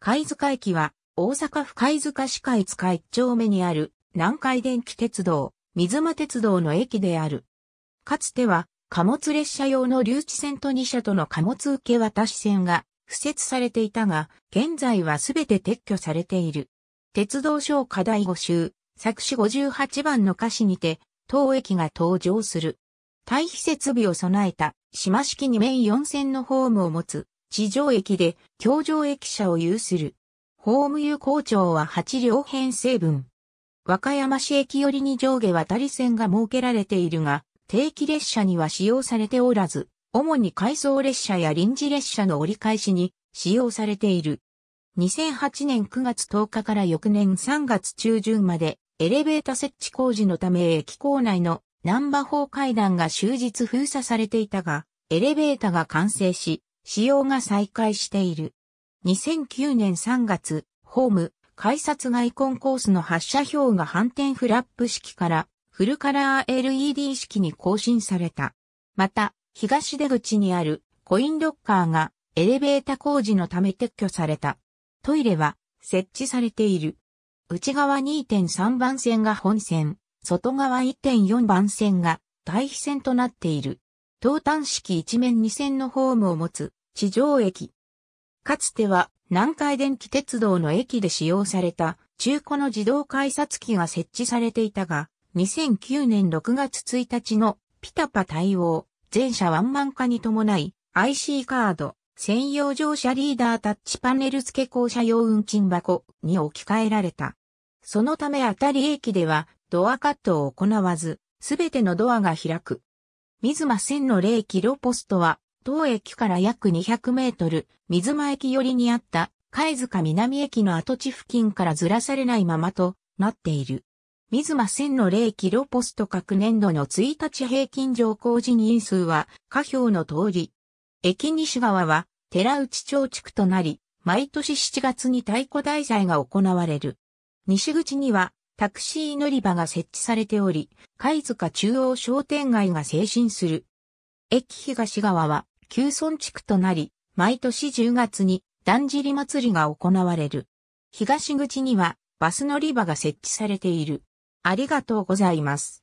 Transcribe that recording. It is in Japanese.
貝塚駅は、大阪府貝塚市貝塚一丁目にある、南海電気鉄道、水間鉄道の駅である。かつては、貨物列車用の留置線と2車との貨物受け渡し線が、付設されていたが、現在はすべて撤去されている。鉄道省課題5集、作詞58番の歌詞にて、当駅が登場する。対比設備を備えた、島式2面4線のホームを持つ、地上駅で京上駅舎を有する。ホーム有効長は8両編成分。和歌山市駅寄りに上下渡り線が設けられているが、定期列車には使用されておらず、主に回送列車や臨時列車の折り返しに使用されている。2008年9月10日から翌年3月中旬までエレベータ設置工事のため駅構内の南波法階段が終日封鎖されていたが、エレベータが完成し、使用が再開している。2009年3月、ホーム、改札外コンコースの発射表が反転フラップ式からフルカラー LED 式に更新された。また、東出口にあるコインロッカーがエレベータ工事のため撤去された。トイレは設置されている。内側2.3番線が本線、外側1.4番線が対比線となっている。東端式一面2線のホームを持つ地上駅。かつては南海電気鉄道の駅で使用された中古の自動改札機が設置されていたが、2009年6月1日のピタパ対応、全車ワンマン化に伴い IC カード、専用乗車リーダータッチパネル付け校車用運賃箱に置き換えられた。そのためあたり駅ではドアカットを行わず、すべてのドアが開く。水間線の0キロポストは当駅から約200メートル、水間駅寄りにあった貝塚南駅の跡地付近からずらされないままとなっている。水間線の0キロポスト各年度の1日平均乗降人数は下表の通り。駅西側は寺内町地区となり、毎年7月に太鼓大祭が行われる。西口にはタクシー乗り場が設置されており、貝塚中央商店街が精神する駅東側は、旧村地区となり、毎年10月に、だんじり祭りが行われる。東口には、バス乗り場が設置されている。ありがとうございます。